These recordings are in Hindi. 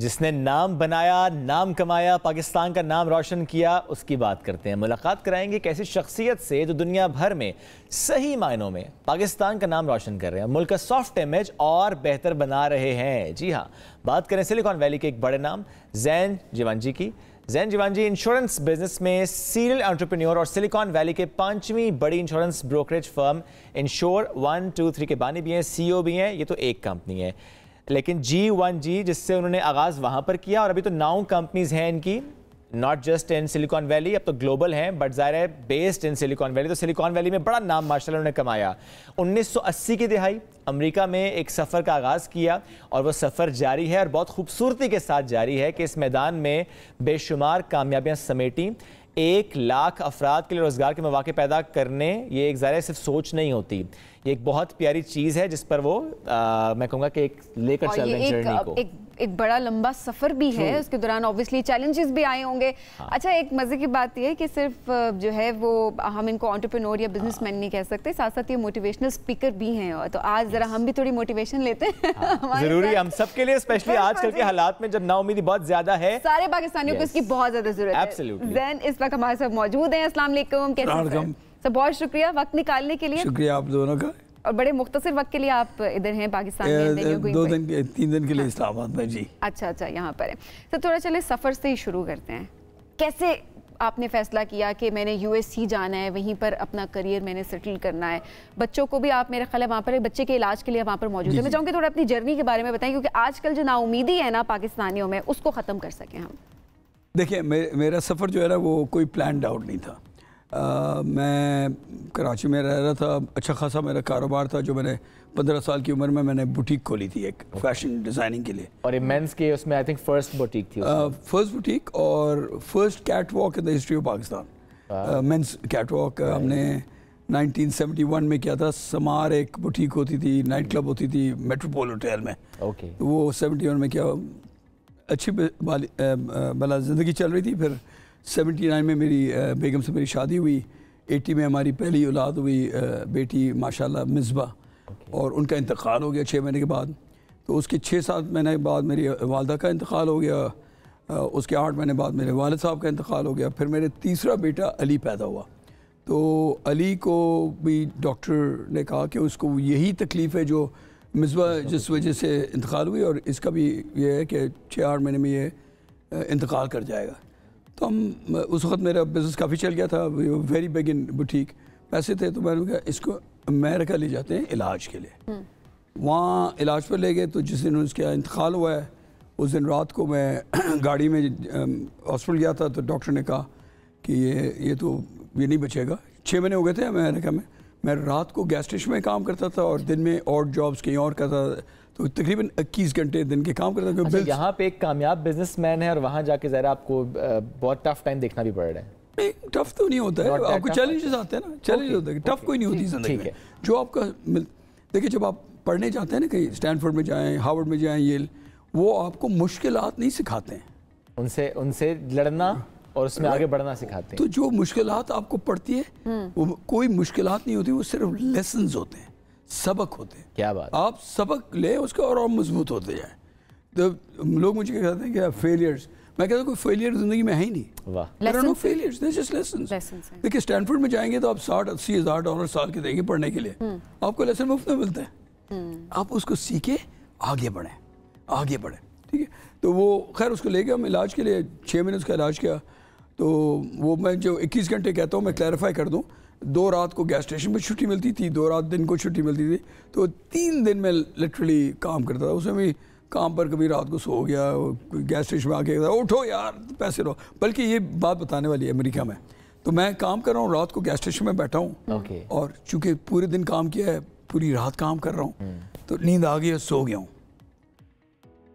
जिसने नाम बनाया नाम कमाया पाकिस्तान का नाम रोशन किया उसकी बात करते हैं मुलाकात कराएंगे कैसी शख्सियत से जो दुनिया भर में सही मायनों में पाकिस्तान का नाम रोशन कर रहे हैं मुल्क का सॉफ्ट इमेज और बेहतर बना रहे हैं जी हाँ बात करें सिलिकॉन वैली के एक बड़े नाम जैन जीवान जी की जैन जीवान जी इंश्योरेंस बिजनेस में सीरियल एंट्रप्रन्योर और सिलिकॉन वैली के पांचवी बड़ी insurance brokerage firm insure one two three के बानी भी हैं सी e भी हैं ये तो एक कंपनी है लेकिन जी वन जी जिससे उन्होंने आगाज़ वहाँ पर किया और अभी तो नाउ कंपनीज हैं इनकी not just in Silicon Valley अब तो ग्लोबल हैं बट ज़ाहिर है बेस्ड इन सिलिकॉन वैली तो सिलिकॉन वैली में बड़ा नाम मार्शल उन्होंने कमाया 1980 की दिहाई अमेरिका में एक सफ़र का आगाज़ किया और वो सफ़र जारी है और बहुत खूबसूरती के साथ जारी है कि इस मैदान में बेशुमार कामयाबियाँ समेटी एक लाख अफराद के लिए रोज़गार के मौाक़े पैदा करने ये एक ज़ाहिर सिर्फ सोच नहीं होती एक बहुत प्यारी चीज़ है जिस पर वो आ, मैं कहूंगा कि एक लेकर चल रहे जर्नी को एक, एक बड़ा लंबा सफ़र भी है हम्म। उसके दौरान ऑब्वियसली चैलेंजेस भी आए होंगे हाँ. अच्छा एक मज़े की बात यह है कि सिर्फ जो है वो हम इनको ऑन्टरप्रेनोर या बिजनेसमैन हाँ. नहीं कह सकते साथ साथ ये मोटिवेशनल स्पीकर भी हैं तो आज ज़रा हम भी थोड़ी मोटिवेशन लेते हैं हाँ. ज़रूरी हम सब के लिए स्पेशली हाँ, आजकल के हाँ। हालात में जब नाउमीदी बहुत ज़्यादा है सारे पाकिस्तानियों को इसकी बहुत ज़्यादा ज़रूरत है इस वक्त हमारे साथ मौजूद है असला कैसे सर तो बहुत शुक्रिया वक्त निकालने के लिए शुक्रिया आप दोनों का और बड़े मुख्तर वक्त के लिए आप इधर हैं पाकिस्तान में दो दिन के तीन दिन के लिए हाँ। इस्लामाबाद में जी अच्छा अच्छा यहाँ पर है सर तो थोड़ा चले सफ़र से ही शुरू करते हैं कैसे आपने फैसला किया कि मैंने यूएस ही जाना है वहीं पर अपना करियर मैंने सेटल करना है बच्चों को भी आप मेरे ख्याल वहाँ पर बच्चे के इलाज के लिए वहाँ पर मौजूद है मैं चाहूँगी थोड़ा अपनी जर्नी के बारे में बताएं क्योंकि आजकल जो नाउमीदी है ना पाकिस्तानियों में उसको ख़त्म कर सकें हम देखिए मे, मेरा सफ़र जो है ना वो कोई प्लान आउट नहीं था आ, मैं कराची में रह रहा था अच्छा खासा मेरा कारोबार था जो मैंने पंद्रह साल की उम्र में मैंने बुटीक खोली थी एक फैशन डिज़ाइनिंग के लिए और मेंस के उसमें आई थिंक फर्स्ट बुटीक थी फर्स्ट बुटीक और first catwalk in the history of Pakistan men's catwalk हमने 1971 में किया था समार एक बुटीक होती थी नाइट क्लब होती थी मेट्रोपोल होटल में ओके okay. वो 71 में क्या अच्छी भला मतलब ज़िंदगी चल रही थी फिर सेवेंटी नाइन में मेरी बेगम से मेरी शादी हुई एटी में हमारी पहली औलाद हुई बेटी माशाल्लाह मिसबा और उनका इंतकाल हो गया छः महीने के बाद तो उसके छः सात महीने के बाद मेरी वालदा का इंतकाल हो गया उसके आठ महीने बाद मेरे वालद साहब का इंतकाल हो गया फिर मेरे तीसरा बेटा अली पैदा हुआ तो अली को भी डॉक्टर ने कहा कि उसको यही तकलीफ़ है जो मिसबा जिस वजह से इंतकाल हुई और इसका भी ये है कि छः आठ महीने में ये इंतकाल कर जाएगा तो हम उस वक्त मेरा बिज़नेस काफ़ी चल गया था वेरी बिग इन बुटीक पैसे थे तो मैंने कहा इसको अमेरिका ले जाते हैं इलाज के लिए हम्म। वहाँ इलाज पर ले गए तो जिस दिन उसका इंतकाल हुआ है उस दिन रात को मैं गाड़ी में हॉस्पिटल गया था तो डॉक्टर ने कहा कि ये ये तो ये नहीं बचेगा छः महीने हो गए थे अमेरिका में मैं रात को गैस स्टेशन में काम करता था और दिन में और जॉब्स कहीं और करता था तो तकरीबन 21 घंटे दिन के काम करता हूँ अच्छा, यहाँ पे एक कामयाब बिजनेसमैन है और वहाँ जाके ज़रा आपको बहुत टफ टाइम देखना भी पड़ रहा है टफ तो नहीं होता है आपको चैलेंजेस आते हैं ना चैलेंज होता है टफ कोई नहीं होती जिंदगी में जो आपका देखिए जब आप पढ़ने जाते हैं ना कहीं स्टैनफोर्ड में जाएँ हार्वर्ड में जाएँ ये वो आपको मुश्किल नहीं सिखाते हैं उनसे उनसे लड़ना और उसमें आगे बढ़ना सिखाते हैं तो जो मुश्किल आपको पड़ती है हम्म। वो कोई मुश्किल नहीं होती वो सिर्फ लेसन होते हैं सबक होते हैं क्या बात आप सबक ले उसके और और मजबूत होते जाए तो लोग मुझे क्या कहते हैं कि फेलियर्स मैं कहता हूँ कोई फेलियर तो जिंदगी में है ही नहीं फेलियर्स देखिए स्टैनफोर्ड में जाएंगे तो आप साठ अस्सी हज़ार डॉलर साल के देंगे पढ़ने के लिए हम्म। आपको लेसन मुफ्त में मिलता है हम्म। आप उसको सीखे आगे बढ़े आगे बढ़े ठीक है तो वो खैर उसको ले गया हम इलाज के लिए छः महीने उसका इलाज किया तो वो मैं जो इक्कीस घंटे कहता हूँ मैं क्लैरिफाई कर दूँ दो रात को गैस स्टेशन पर छुट्टी मिलती थी दो रात दिन को छुट्टी मिलती थी तो तीन दिन में लिटरली काम करता था उसमें भी काम पर कभी रात को सो गया गैस स्टेशन में आके उठो यार पैसे रहो बल्कि ये बात बताने वाली है अमेरिका में तो मैं काम कर रहा हूँ रात को गैस स्टेशन में बैठा हूँ okay. और चूँकि पूरे दिन काम किया है पूरी रात काम कर रहा हूँ hmm. तो नींद आ गई और सो गया हूँ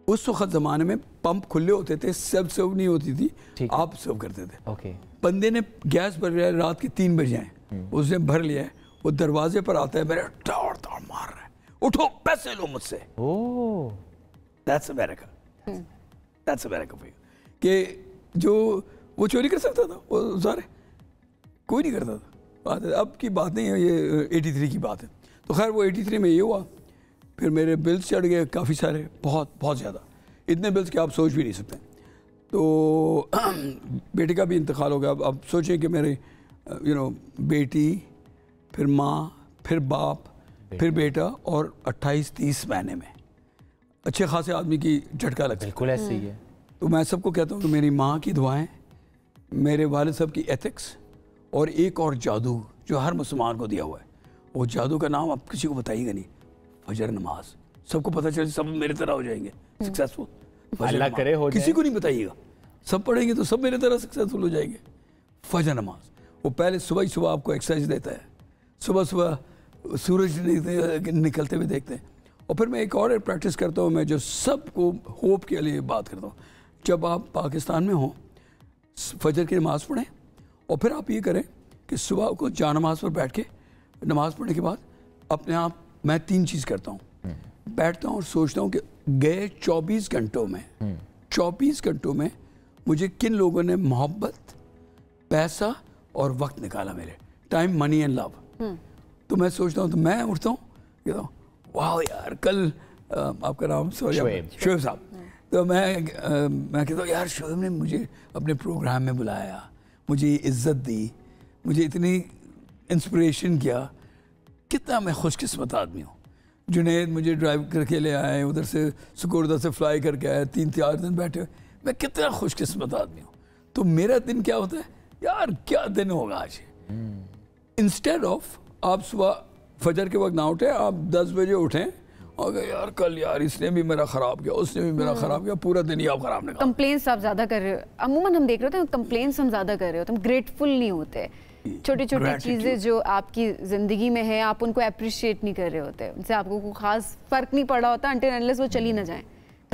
उस वक्त ज़माने में पंप खुले होते थे सेल्फ सर्व नहीं होती थी आप सर्व करते थे okay. बंदे ने गैस भर रात के तीन बजे आए हम्म। उसने भर लिया वो दरवाजे पर आता है मेरे दौड़ दौड़ मार रहा है उठो पैसे लो मुझसे हम्म। कि जो वो चोरी कर सकता था वो सारे कोई नहीं करता था बात है अब की बात नहीं है ये एटी थ्री की बात है तो खैर वो एटी थ्री में ये हुआ फिर मेरे बिल्स चढ़ गए काफ़ी सारे बहुत बहुत ज़्यादा इतने बिल्स के आप सोच भी नहीं सकते तो बेटे का भी इंतकाल हो गया अब आप सोचें कि मेरे यू नो बेटी फिर माँ फिर बाप फिर बेटा और 28 30 महीने में अच्छे खासे आदमी की झटका लगता बिल्कुल ऐसे ही है हम्म। तो मैं सबको कहता हूँ कि मेरी माँ की दुआएं मेरे वाल साहब की एथिक्स और एक और जादू जो हर मुसलमान को दिया हुआ है वो जादू का नाम आप किसी को बताइएगा नहीं फजर नमाज सबको पता चले सब मेरे तरह हो जाएंगे सक्सेसफुल हम्म। अल्लाह करे हो किसी को नहीं बताइएगा सब पढ़ेंगे तो सब मेरे तरह सक्सेसफुल हो जाएंगे फजर नमाज वो पहले सुबह ही सुबह आपको एक्सरसाइज देता है सुबह सुबह सूरज निकलते हुए देखते हैं और फिर मैं एक और प्रैक्टिस करता हूँ मैं जो सबको होप के लिए बात करता हूँ जब आप पाकिस्तान में हों फजर की नमाज़ पढ़ें और फिर आप ये करें कि सुबह को जा नमाज पर बैठ के नमाज़ पढ़ने के बाद अपने आप मैं तीन चीज़ करता हूँ हम्म। बैठता हूँ और सोचता हूँ कि गए 24 घंटों में 24 हम्म। घंटों में मुझे किन लोगों ने मोहब्बत पैसा और वक्त निकाला मेरे टाइम मनी एंड लव तो मैं सोचता हूँ तो मैं उठता हूँ कहता हूँ वाह यार कल आपका नाम सॉरी शोएब साहब हम्म। तो मैं मैं कहता हूँ यार शोएब ने मुझे अपने प्रोग्राम में बुलाया मुझे इज्जत दी मुझे इतनी इंस्पिरेशन किया कितना मैं खुशकिस्मत आदमी हूँ जुनेद मुझे ड्राइव करके ले आए उधर से सुकुरदा से फ्लाई करके आए तीन चार दिन बैठे मैं कितना खुशकिस्मत आदमी हूँ तो मेरा दिन क्या होता है यार क्या दिन होगा आज इंस्टेड ऑफ आप सुबह फजर के वक्त ना उठे आप दस बजे उठें और यार कल यार इसने भी मेरा ख़राब किया उसने भी मेरा हम्म। ख़राब किया पूरा दिन ही आप ख़राब नहीं कंप्लेंट्स आप ज़्यादा कर रहे हो अमूमन हम देख रहे होते हैं कंप्लेंट्स हम ज़्यादा कर रहे हो हैं हम ग्रेटफुल नहीं होते छोटी छोटी चीज़ें जो आपकी ज़िंदगी में है आप उनको अप्रिशिएट नहीं कर रहे होते उनसे आपको कोई खास फ़र्क नहीं पड़ रहा होता वो चली ना जाए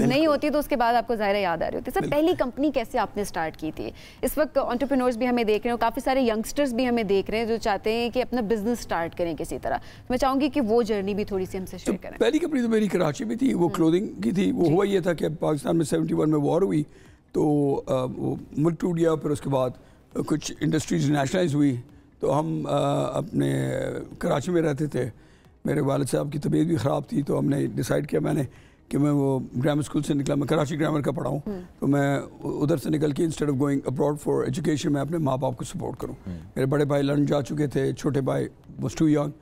नहीं होती तो उसके बाद आपको ज़ाहिर याद आ रही होती सर पहली कंपनी कैसे आपने स्टार्ट की थी इस वक्त ऑन्टरप्रीनोर्स भी हमें देख रहे हैं काफ़ी सारे यंगस्टर्स भी हमें देख रहे हैं जो चाहते हैं कि अपना बिजनेस स्टार्ट करें किसी तरह तो मैं चाहूँगी कि वो जर्नी भी थोड़ी सी हमसे शेयर तो करें पहली कंपनी तो मेरी कराची में थी वो क्लोदिंग हम्म। की थी वो हुआ ये था कि पाकिस्तान में सेवेंटी में वॉर हुई तो वो मुल्क टूट गया फिर उसके बाद कुछ इंडस्ट्रीज नेशनलाइज हुई तो हम अपने कराची में रहते थे मेरे वालद साहब की तबीयत भी ख़राब थी तो हमने डिसाइड किया मैंने कि मैं वो ग्रामर स्कूल से निकला मैं कराची ग्रामर का पढ़ाऊँ हम्म। तो मैं उधर से निकल के instead of going abroad for education मैं अपने माँ बाप को सपोर्ट करूँ हम्म। मेरे बड़े भाई लंडन जा चुके थे छोटे भाई वॉज टू यंग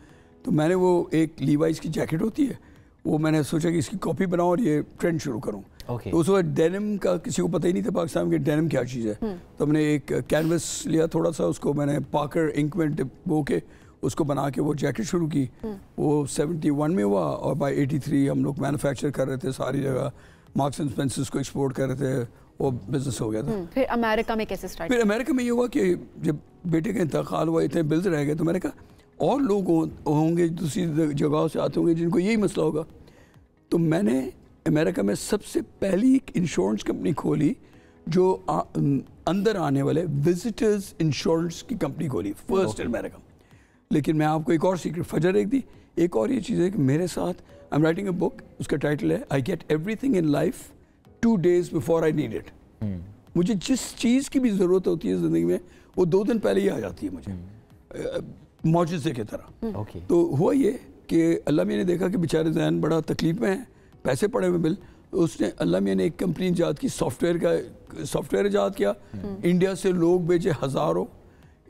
तो मैंने वो एक लीवाइस की जैकेट होती है वो मैंने सोचा कि इसकी कॉपी बनाऊँ और ये ट्रेंड शुरू करूँ okay. तो उस वक्त डेनिम का किसी को पता ही नहीं था पाकिस्तान के डेनिम क्या चीज़ है हम्म। तो मैंने एक कैनवस लिया थोड़ा सा उसको मैंने पाकर इंक में वो के उसको बना के वो जैकेट शुरू की हम्म। वो 71 में हुआ और बाई 83 हम लोग मैनुफैक्चर कर रहे थे सारी जगह मार्क्स एंड स्पेंसर्स को एक्सपोर्ट कर रहे थे वो बिजनेस हो गया था हम्म, फिर अमेरिका में कैसे स्टार्ट फिर अमेरिका में ये हुआ कि जब बेटे का इंतकाल हुआ इतने बिल्ज रह गए तो मैंने कहा और लोग होंगे दूसरी जगहों से आते होंगे जिनको यही मसला होगा तो मैंने अमेरिका में सबसे पहली एक इंश्योरेंस कंपनी खोली जो आ, अं, अंदर आने वाले विजिटर्स इंश्योरेंस की कंपनी खोली फर्स्ट इन अमेरिका लेकिन मैं आपको एक और सीक्रेट फजर एक दी एक और ये चीज़ है कि मेरे साथ I am writing a book उसका टाइटल है I get everything in life two days before I need it मुझे जिस चीज़ की भी ज़रूरत होती है ज़िंदगी में वो दो दिन पहले ही आ जाती है मुझे hmm. मुआजे की तरह hmm. Hmm. okay. तो हुआ ये कि अल्लाह मियाँ ने देखा कि बेचारे जहन बड़ा तकलीफ में है पैसे पड़े हुए बिल तो उसने अल्लाह मियाँ ने एक कंपनी ईजाद की सॉफ्टवेयर का सॉफ्टवेयर ईजाद किया hmm. इंडिया से लोग भेजे हज़ारों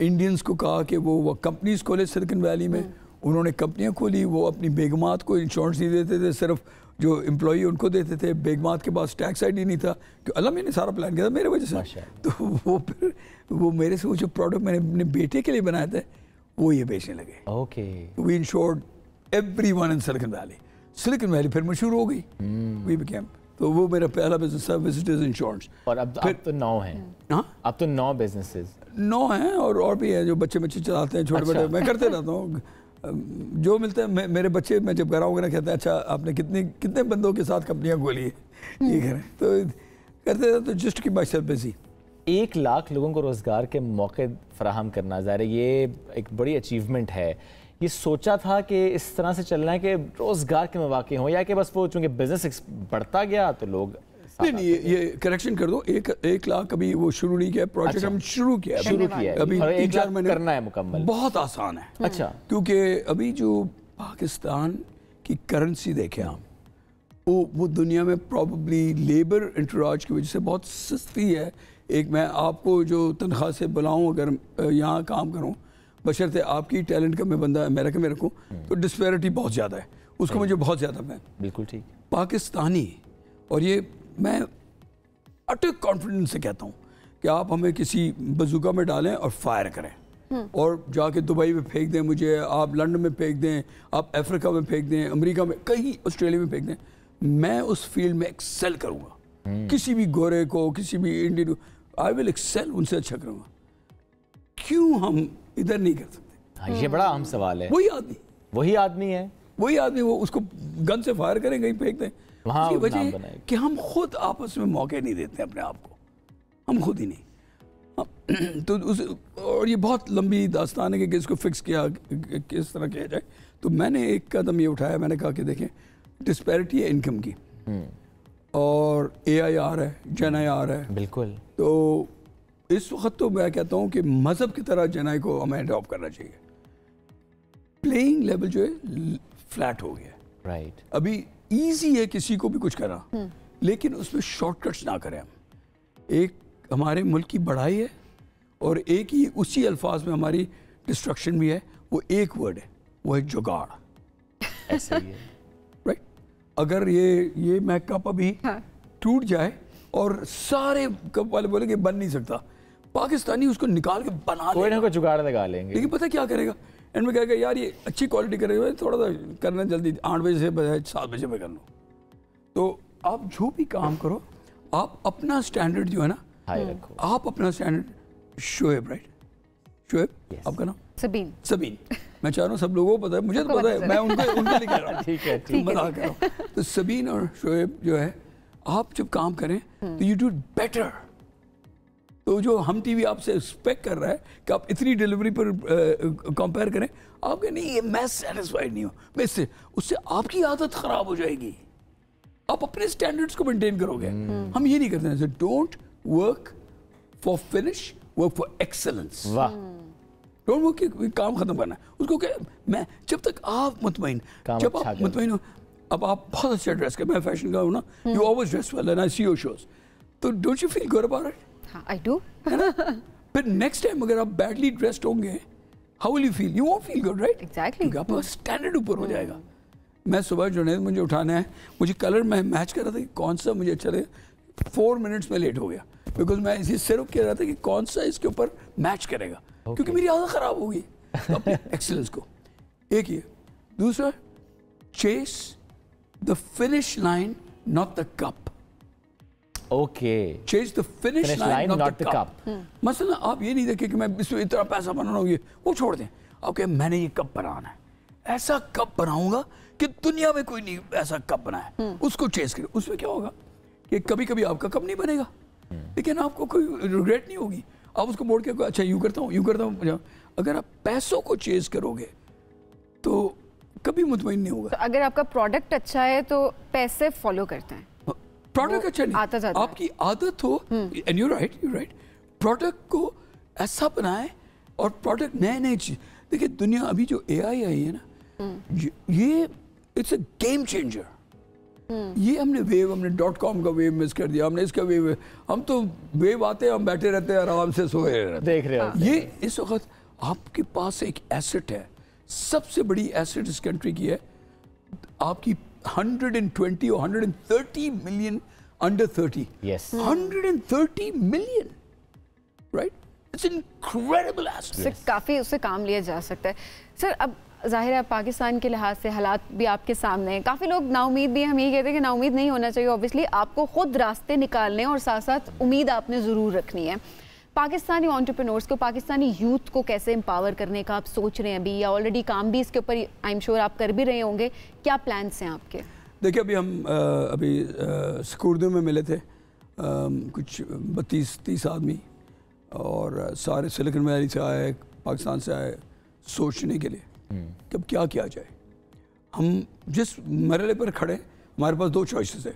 इंडियंस को कहा कि वो, वह कंपनीज खोले सिलिकन वैली में उन्होंने कंपनियाँ खोली वो अपनी बेगमात को इंश्योरेंस नहीं देते थे सिर्फ जो इम्प्लॉई उनको देते थे बेगमात के पास टैक्स आईडी नहीं था कि तो अल्लाह मैंने सारा प्लान किया था मेरे वजह से तो वो फिर वो मेरे से वो जो प्रोडक्ट मैंने अपने बेटे के लिए बनाया था वो ये बेचने लगे okay we insured everyone in Silicon Valley Silicon Valley फिर मशहूर हो गई वी बिकेम हम्म। तो वो मेरा पहला बिजनेस था विजिटर्स इंश्योरेंस और अब फिर, अब तो नौ हैं hmm. हाँ अब तो नौ बिजनेसेस नौ हैं और और भी हैं जो बच्चे बच्चे चलाते हैं छोटे अच्छा। बड़े मैं करते रहता हूँ जो मिलते हैं मे, मेरे बच्चे मैं जब घर आऊँगा ना कहते हैं अच्छा आपने कितनी कितने बंदों के साथ कंपनियाँ खोली hmm. ये करें तो करते रहते जस्ट की माशा बिजी एक लाख लोगों को रोज़गार के मौके फ्राहम करना ज़ाहिर ये एक बड़ी अचीवमेंट है ये सोचा था कि इस तरह से चलना है कि रोज़गार के मौाक़ हों या कि बस वो चूंकि बिज़नेस बढ़ता गया तो लोग नहीं नहीं ये ये करेक्शन कर दो एक एक लाख अभी वो शुरू नहीं किया प्रोजेक्ट अच्छा, हम शुरू किया शुरू किया अभी एक चार महीने करना है मुकम्मल बहुत आसान है हम्म। अच्छा क्योंकि अभी जो पाकिस्तान की करेंसी देखें आप वो वो दुनिया में प्रॉब्ली लेबर इंटराज की वजह से बहुत सस्ती है एक मैं आपको जो तनख्वाह से बुलाऊँ अगर यहाँ काम करूँ थे आपकी टैलेंट का मैं बंदा अमेरिका में रखूँ हम्म। तो डिस्पेरिटी बहुत ज़्यादा है उसको हम्म। मुझे बहुत ज़्यादा मैं बिल्कुल ठीक पाकिस्तानी और ये मैं अटक कॉन्फिडेंस से कहता हूँ कि आप हमें किसी बजूका में डालें और फायर करें हम्म। और जाके दुबई में फेंक दें मुझे आप लंदन में फेंक दें आप अफ्रीका में फेंक दें अमेरिका में कहीं ऑस्ट्रेलिया में फेंक दें मैं उस फील्ड में एक्सेल करूँगा किसी भी गोरे को किसी भी इंडियन आई विल एक्सेल उनसे अच्छा करूँगा क्यों हम इधर नहीं कर सकते हाँ, ये बड़ा अहम सवाल है वही आदमी वही आदमी है वही आदमी वो उसको गन से फायर करें कहीं फेंक दें वहाँ वजह कि हम खुद आपस में मौके नहीं देते अपने आप को हम खुद ही नहीं तो उस और ये बहुत लंबी दास्तान है कि किसको फिक्स किया किस तरह किया जाए तो मैंने एक कदम ये उठाया मैंने कहा कि देखें डिस्पैरिटी है इनकम की हम्म। और ए आई आर है जन आई आर है बिल्कुल तो इस वक्त तो मैं कहता हूँ कि मज़हब की तरह जनाई को हमें अडॉप्ट करना चाहिए प्लेइंग लेवल जो है फ्लैट हो गया राइट right. अभी ईजी है किसी को भी कुछ करना hmm. लेकिन उसमें शॉर्टकट्स ना करें हम एक हमारे मुल्क की बढ़ाई है और एक ही उसी अल्फाज में हमारी डिस्ट्रक्शन भी है वो एक वर्ड है वो है जुगाड़ ऐसे ही राइट अगर ये ये मैकअप कप अभी हाँ। टूट जाए और सारे कप वाले बोले बन नहीं सकता पाकिस्तानी उसको निकाल के बना कोई ना कोई जुगाड़ लगा लेंगे लेकिन पता क्या करेगा एंड में कहेगा यार ये अच्छी क्वालिटी कर करेगा थोड़ा सा करना जल्दी आठ बजे से बजाय सात बजे में कर लो तो आप जो भी काम करो आप अपना स्टैंडर्ड जो है ना हम्म। आप अपना स्टैंडर्ड शोएब राइट शोएब आपका नाम सबीन सबीन मैं चाह रहा हूँ सब लोगों को पता है मुझे तो पता है मैं उनको उनको लिख रहा हूँ ठीक है ठीक है तो सबीन और शोएब जो है आप जब काम करें हम्म। तो यू डू बेटर तो जो हम टीवी आपसे एक्सपेक्ट कर रहा है कि आप इतनी डिलीवरी पर कंपेयर करें आप कहें नहीं ये मैं सेटिस्फाइड नहीं हूँ मैं इससे उससे आपकी आदत ख़राब हो जाएगी आप अपने स्टैंडर्ड्स को मेंटेन करोगे hmm. हम ये नहीं करते don't work for finish work for excellence वाह डोंट हम्म। वर्क काम खत्म करना उसको क्या मैं जब तक आप मुतमिन जब अच्छा आप मुतमिन हो अब आप बहुत अच्छा ड्रेस कर मैं फैशन का हूँ ना you always dress well and I see your shows तो don't you feel good about it I do फिर नेक्स्ट टाइम अगर आप बैडली ड्रेस्ड होंगे how will you feel you won't feel good right exactly आपका स्टैंडर्ड hmm. ऊपर हो hmm. जाएगा मैं सुबह जो है मुझे उठाना है मुझे कलर मैं मैच कर रहा था कि कौन सा मुझे अच्छा लगे फोर मिनट्स में लेट हो गया बिकॉज मैं इसी सिर्फ कह रहा था कि कौन सा इसके ऊपर मैच करेगा okay. क्योंकि मेरी आदत ख़राब होगी अपने एक्सेलेंस को एक ये दूसरा chase the finish line not the cup okay change the finish line not the cup मसलन आप ये नहीं देखे कि मैं इसमें इतना पैसा बना रहा हूँ ये वो छोड़ दें ओके okay, मैंने ये कप बनाना है ऐसा कप बनाऊंगा कि दुनिया में कोई नहीं ऐसा कप बनाए hmm. उसको चेंज करें उसमें क्या होगा कि कभी कभी आपका कप नहीं बनेगा hmm. लेकिन आपको कोई रिग्रेट नहीं होगी आप उसको मोड़ के अच्छा यूँ करता हूँ यूँ करता हूँ हाँ। अगर आप पैसों को चेज करोगे तो कभी मुतमिन नहीं होगा तो अगर आपका प्रोडक्ट अच्छा है तो पैसे फॉलो करते हैं प्रोडक्ट अच्छा नहीं आता जाता आपकी आदत हो and you right you right product को ऐसा बनाए और प्रोडक्ट नए नए चीज देखिए दुनिया अभी जो एआई आई है ना हम्म। ये इट्स अ गेम चेंजर ये हमने वेव हमने डॉट कॉम का वेव मिस कर दिया हमने इसका वेव हम तो वेव आते हैं हम बैठे रहते हैं आराम से सोए देख रहे हैं हाँ। ये इस वक्त आपके पास एक एसेट है सबसे बड़ी एसेट इस कंट्री की है आपकी 120 or 130 million under 30. Yes. 130 hmm. million, right? It's incredible asset. Yes. काफ़ी उससे काम लिया जा सकता है जाहिर है पाकिस्तान के लिहाज से हालात भी आपके सामने हैं काफ़ी लोग नाउमीद भी हम यही कहते हैं कि नाउमीद नहीं होना चाहिए ऑब्वियसली आपको खुद रास्ते निकालने और साथ साथ उम्मीद आपने ज़रूर रखनी है पाकिस्तानी ऑन्टरप्रनोर्स को पाकिस्तानी यूथ को कैसे एम्पावर करने का आप सोच रहे हैं अभी या ऑलरेडी काम भी इसके ऊपर आई एम श्योर आप कर भी रहे होंगे क्या प्लान्स हैं आपके देखिए अभी हम अभी स्कूर्दू में मिले थे कुछ बत्तीस तीस आदमी और सारे सिलिकन वैली से आए पाकिस्तान से आए सोचने के लिए हम्म। कि अब क्या किया जाए हम जिस मरले पर खड़े हमारे पास दो चॉइसेस है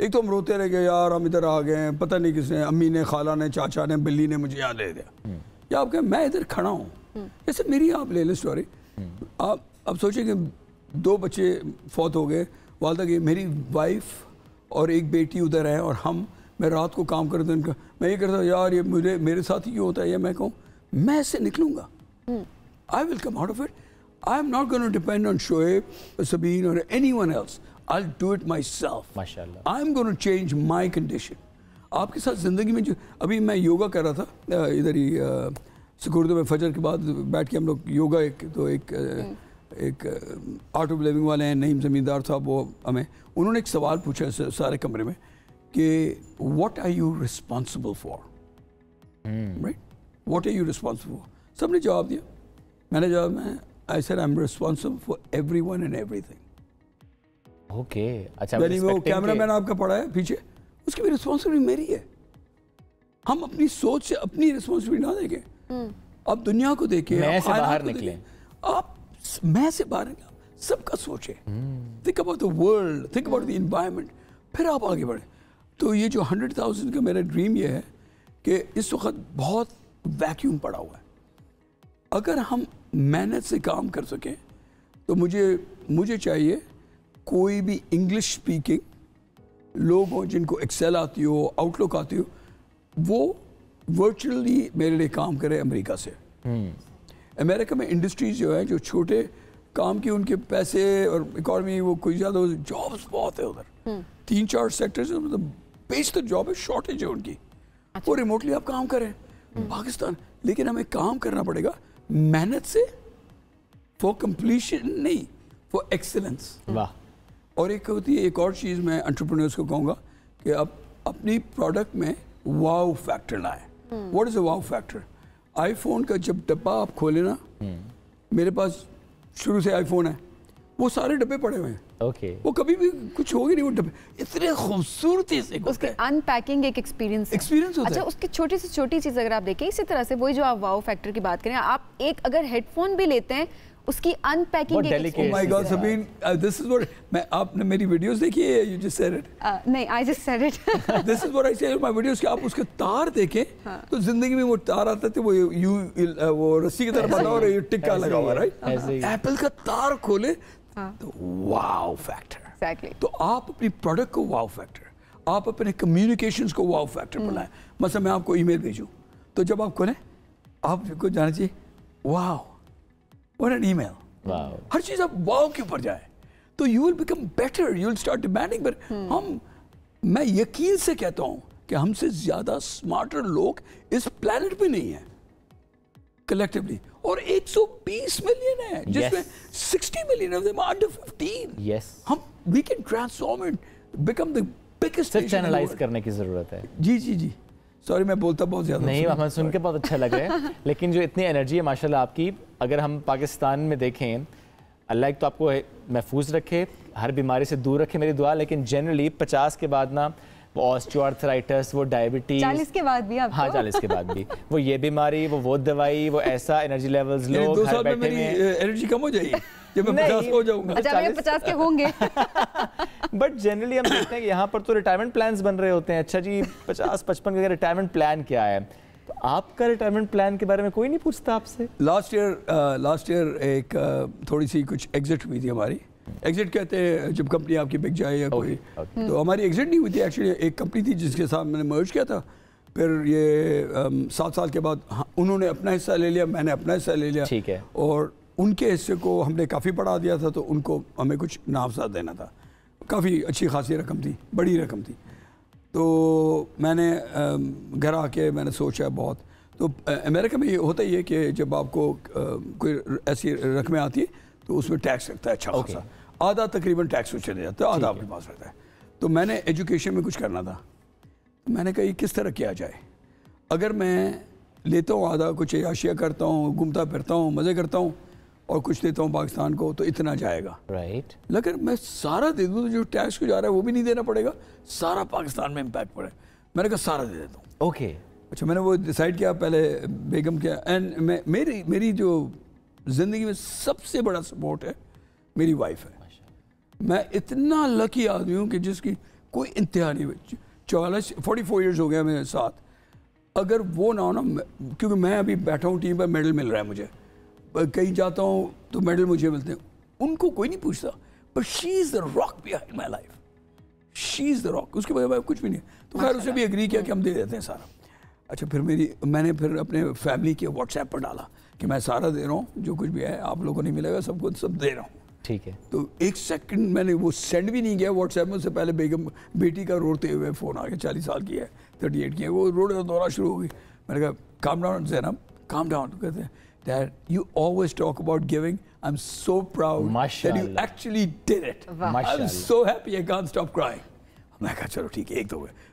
एक तो हम रोते रह गए यार हम इधर आ गए हैं पता नहीं किसने अम्मी ने खाला ने चाचा ने बिल्ली ने मुझे यहाँ ले दिया हम्म। या आप कहें मैं इधर खड़ा हूँ हम्म। जैसे मेरी आप ले लें स्टोरी हम्म। आप अब सोचें कि दो बच्चे फौत हो गए वालदा की मेरी वाइफ और एक बेटी उधर है और हम मैं रात को काम करते उनका मैं ये करता यार ये मुझे मेरे साथ ही होता है ये मैं कहूँ मैं इससे निकलूँगा I will come out of it I am not going to depend on Shoaib Sabeen और anyone else I do it myself I am gonna change my condition आपके साथ ज़िंदगी में जो अभी मैं योगा कर रहा था इधर ही सिकुरदे में फजर के बाद बैठ के हम लोग योगा एक तो एक हम्म। एक आर्ट ऑफ लिविंग वाले हैं नईम ज़मींदार साहब वो हमें उन्होंने एक सवाल पूछा सारे कमरे में कि what are you responsible for right what are you responsible for सब ने जवाब दिया मैंने जवाब मैं I sir I am responsible for everyone and everything okay अच्छा यानी वो कैमरामैन आपका पड़ा है पीछे उसकी भी रिस्पॉन्सिबिलिटी मेरी है हम अपनी सोच से अपनी रिस्पॉन्सिबिलिटी ना देखें हम्म। आप दुनिया को देखें मैं से बाहर निकले आप मैं से बाहर निकले सबका सोचे think about the world think about the environment फिर आप आगे बढ़े तो ये जो हंड्रेड थाउजेंड का मेरा ड्रीम ये है कि इस वक्त बहुत वैक्यूम पड़ा हुआ है अगर हम मेहनत से काम कर सकें तो मुझे मुझे चाहिए कोई भी इंग्लिश स्पीकिंग लोग हों जिनको एक्सेल आती हो आउटलुक आती हो वो वर्चुअली मेरे लिए काम करे अमेरिका से हम्म। अमेरिका में इंडस्ट्रीज जो है जो छोटे काम की उनके पैसे और इकॉनमी वो कोई ज़्यादा जॉब्स बहुत हम्म। मतलब है उधर तीन चार सेक्टर्स मतलब बेशतर जॉब है शॉर्टेज है उनकी अच्छा। वो रिमोटली आप काम करें हम्म। पाकिस्तान लेकिन हमें काम करना पड़ेगा मेहनत से फॉर कंप्लीशन नहीं फॉर एक्सेलेंस वाह और एक होती है एक और चीज़ मैं एंटरप्रेन्योर्स को कहूँगा कि आप अपनी प्रोडक्ट में वाव फैक्टर लाएं what is a wow factor iPhone का जब डब्बा आप खोले ना hmm. मेरे पास शुरू से आईफोन है वो सारे डब्बे पड़े हुए हैं ओके okay. वो कभी भी कुछ होगी नहीं वो डब्बे इतने खूबसूरती से उसके अनपैकिंग एक एक्सपीरियंस एक्सपीरियंस होता अच्छा है। उसकी छोटी से छोटी चीज़ अगर आप देखें इसी तरह से वही जो आप वाओ फैक्टर की बात करें आप एक अगर हेडफोन भी लेते हैं उसकी unpacking my god Sabeen this is what मैं आपने मेरी वीडियोस देखी है यू जस्ट सेड इट नहीं I just said it this is what I say my videos कि आप उसके तार देखें हाँ. तो जिंदगी में वो तार आता थे वो यू वो रस्सी की तरह बना और ये टिक्का लगा हुआ राइट एप्पल का तार खोले हाँ। तो वाओ फैक्टर एग्जैक्टली तो आप अपनी प्रोडक्ट को वाओ फैक्टर आप अपने कम्युनिकेशंस को वाओ फैक्टर हम्म। बनाएं मतलब मैं आपको ईमेल भेजूं तो जब आप खोलें आपको जाना चाहिए वाओ और एन ईमेल हर चीज आप वाव के ऊपर जाए तो you will become better you will start demanding पर हम मैं यकीन से कहता हूं कि हमसे ज्यादा स्मार्टर लोग इस प्लानट पे नहीं है कलेक्टिवली और 120 मिलियन है जिसमें yes. 60 million of them under 15 yes हम we can transform it become the biggest such analyse करने की जरूरत है जी जी जी सॉरी मैं बोलता बहुत ज्यादा नहीं हमें सुन के बहुत अच्छा लग रहा है लेकिन जो इतनी एनर्जी है माशाल्लाह आपकी अगर हम पाकिस्तान में देखें अल्लाह एक तो आपको महफूज रखे हर बीमारी से दूर रखे मेरी दुआ लेकिन जनरली पचास के बाद ना वो ऑस्टियोआर्थराइटिस वो डायबिटीज चालीस के बाद भी आपको? हाँ चालीस के बाद भी वो ये बीमारी वो वो दवाई वो ऐसा एनर्जी लेवल्स लो दो साल में मेरी एनर्जी कम हो जाएगी जब मैं पचास हो जाऊंगा अच्छा, के होंगे बट जनरली हम देखते हैं यहाँ पर तो रिटायरमेंट प्लान बन रहे होते हैं अच्छा जी पचास पचपन का रिटायरमेंट प्लान क्या है आपका रिटायरमेंट प्लान के बारे में कोई नहीं पूछता आपसे लास्ट ईयर लास्ट ईयर एक uh, थोड़ी सी कुछ एग्जिट हुई थी हमारी एग्जिट कहते हैं जब कंपनी आपकी बिक जाए या कोई okay, तो हमारी एग्जिट नहीं हुई थी एक्चुअली एक कंपनी थी जिसके साथ मैंने मर्ज किया था फिर ये um, सात साल के बाद हाँ, उन्होंने अपना हिस्सा ले लिया मैंने अपना हिस्सा ले लिया ठीक है और उनके हिस्से को हमने काफ़ी बढ़ा दिया था तो उनको हमें कुछ नाफसा देना था काफ़ी अच्छी खासी रकम थी बड़ी रकम थी तो मैंने घर आके मैंने सोचा बहुत तो अमेरिका में ये होता ही है कि जब आपको कोई ऐसी रकमें आती है तो उसमें टैक्स लगता है अच्छा okay. खासा आधा तकरीबन टैक्स में चले जाता है आधा आपके पास रहता है तो मैंने एजुकेशन में कुछ करना था तो मैंने कहा किस तरह किया जाए अगर मैं लेता हूँ आधा कुछ अशिया करता हूँ घूमता फिरता हूँ मज़े करता हूँ और कुछ देता हूँ पाकिस्तान को तो इतना जाएगा राइट right. लेकिन मैं सारा दे दूँ तो जो टैक्स को जा रहा है वो भी नहीं देना पड़ेगा सारा पाकिस्तान में इम्पैक्ट पड़े मैंने कहा सारा दे देता हूँ ओके okay. अच्छा मैंने वो डिसाइड किया पहले बेगम किया एंड मैं मेरी मेरी जो ज़िंदगी में सबसे बड़ा सपोर्ट है मेरी वाइफ है मैं इतना लकी आदमी हूँ कि जिसकी कोई इंतहा नहीं हुई चौवालीस फोर्टी फोर ईयर्स हो गया मेरे साथ अगर वो ना हो ना क्योंकि मैं अभी बैठा हूँ टीम पर मेडल मिल रहा है मुझे कहीं जाता हूँ तो मेडल मुझे मिलते हैं उनको कोई नहीं पूछता but she is the rock behind my life she is the rock उसके बाद कुछ भी नहीं तो खैर अच्छा। उसे भी एग्री किया कि हम दे देते हैं सारा अच्छा फिर मेरी मैंने फिर अपने फैमिली के व्हाट्सएप पर डाला कि मैं सारा दे रहा हूँ जो कुछ भी है आप लोगों को नहीं मिलेगा सबको सब दे रहा हूँ ठीक है तो एक सेकंड मैंने वो सेंड भी नहीं किया व्हाट्सएप में उससे पहले बेगम बेटी का रोड़ते हुए फ़ोन आ गया चालीस साल की है थर्टी एट की है वो रोड का दौरा शुरू हो गई मैंने कहा calm down Zainab calm down कहते हैं that you always talk about giving. I'm so proud that you actually did it. I'm so happy I can't stop crying. I'm like, ah, chalo, theek, ek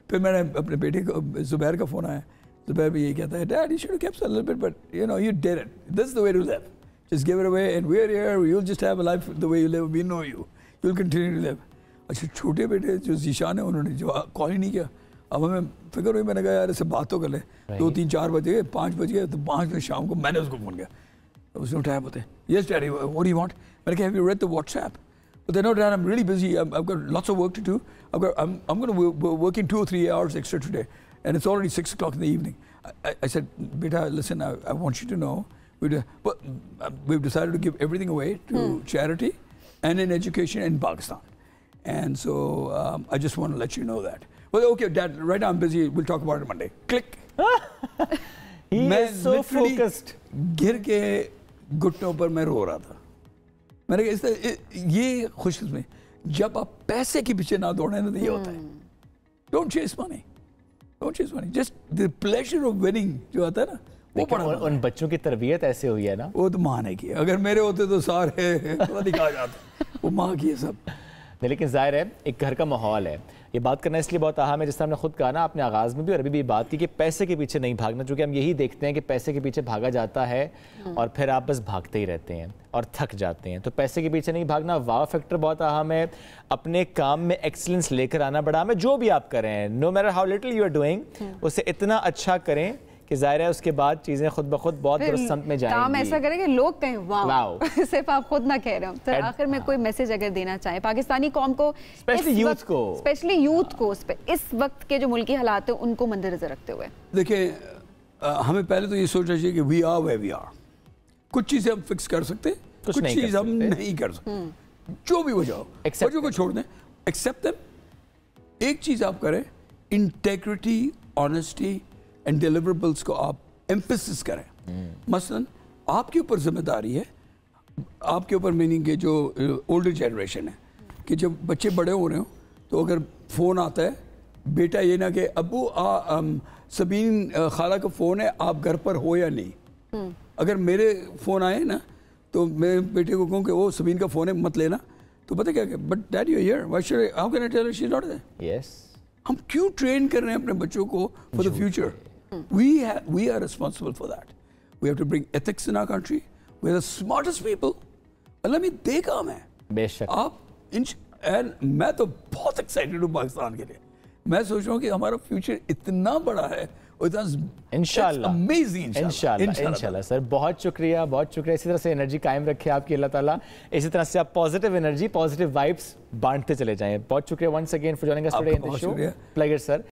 Then I called Zubair ka phone aaya. Zubair bhi kehta hai, Dad, you should have kept a little bit, but you know, you did it. This is the way to live. Just give it away and we're here. You'll just have a life the way you live. We know you. You'll continue to live. Achha, chote bete, jo Zishan hai, unhone, jo, ah, call nahi kiya. अब हमें फिक्र हुई मैंने कहा यार इससे बात तो कर ले दो तीन चार बज गए पाँच बज गए तो पाँच बजे शाम को मैंने उसको फ़ोन किया तो उसने उठाया बताए yes daddy what you want मैंने कहा have you read the WhatsApp But then, no, Dad, I'm really busy. I've, I've got lots of work to do. I've got, I'm, I'm going to work working two or three hours extra today. And it's already six o'clock in the evening. I, I, I said, Beta, listen, I, I want you to know we've, but, um, we've decided to give everything away to hmm. charity and in education in Pakistan. And so um, I just want to let you know that. Well, okay, Dad, right now I'm busy. We'll talk about it Monday. Click. He मैं so focused. गिर के घुटनों पर मैं रो रहा था मैंने कहा इस तरह ये खुशकिस्मती जब आप पैसे के पीछे ना दौड़े तो ये होता है don't chase money don't chase money just the pleasure of winning जो आता है ना वो पढ़ा उन बच्चों की तरबियत ऐसे हुई है ना वो तो माँ ने की अगर मेरे होते तो सारे कहा जाते वो माँ की है सब नहीं लेकिन ज़ाहिर है एक घर का माहौल है ये बात करना इसलिए बहुत अहम है जिस तरह हमने खुद कहा ना अपने आगाज़ में भी और अभी भी बात की कि पैसे के पीछे नहीं भागना चूँकि हम यही देखते हैं कि पैसे के पीछे भागा जाता है हम्म। और फिर आप बस भागते ही रहते हैं और थक जाते हैं तो पैसे के पीछे नहीं भागना वाह फैक्टर बहुत अहम है अपने काम में एक्सेलेंस लेकर आना बड़ा हमें है जो भी आप करें no matter how little you are doing उसे इतना अच्छा करें कि जाहिर है उसके बाद चीज़ें खुद ब खुद बहुत दुरुस्त समत में जाएंगी काम ऐसा करें कि लोग कहें वाओ सिर्फ आप खुद ना कह रहे हो तो आखिर में कोई मैसेज अगर देना चाहें पाकिस्तानी कौम को स्पेशली यूथ को स्पेशली यूथ को इस वक्त के जो मुल्की हालात हैं उनको मद्देनजर रखते हुए देखिए हमें पहले तो ये सोचना चाहिए कि we are way we are कुछ चीज़ें हम फिक्स कर सकते कुछ, चीज़ हम नहीं कर सकते हम्म। जो भी वजह वजह को छोड़ दें एक्सेप्ट एक चीज़ आप करें इंटेग्रिटी ऑनेस्टी एंड डिलीवरेबल्स को आप एम्फेसिस करें hmm. मसलन आपके ऊपर जिम्मेदारी है आपके ऊपर मीनिंग के जो ओल्डर uh, जनरेशन है कि जब बच्चे बड़े हो रहे हो तो अगर फ़ोन आता है बेटा ये ना कि अबू सबीन खाला का फ़ोन है आप घर पर हो या नहीं hmm. अगर मेरे फ़ोन आए ना तो मैं बेटे को कहूँ कि वो सबीन का फ़ोन है मत लेना तो पता क्या but dad you here why should how can I tell she yes हम क्यों ट्रेन कर रहे हैं अपने बच्चों को for the future Mm. We, ha- we are responsible for that. We have to bring ethics in our country. We're the smartest people. Allah में दे काम है बेशक आप इन एंड मैं तो बहुत एक्साइटेड हूँ पाकिस्तान के लिए मैं सोच रहा हूँ कि हमारा फ्यूचर इतना बड़ा है इंशाल्लाह सर बहुत शुक्रिया बहुत शुक्रिया इसी तरह से एनर्जी कायम रखे आपकी अल्लाह ताला इसी तरह से आप पॉजिटिव एनर्जी पॉजिटिव वाइब्स बांटते चले जाएं बहुत शुक्रिया once again for joining us today in the show pleasure sir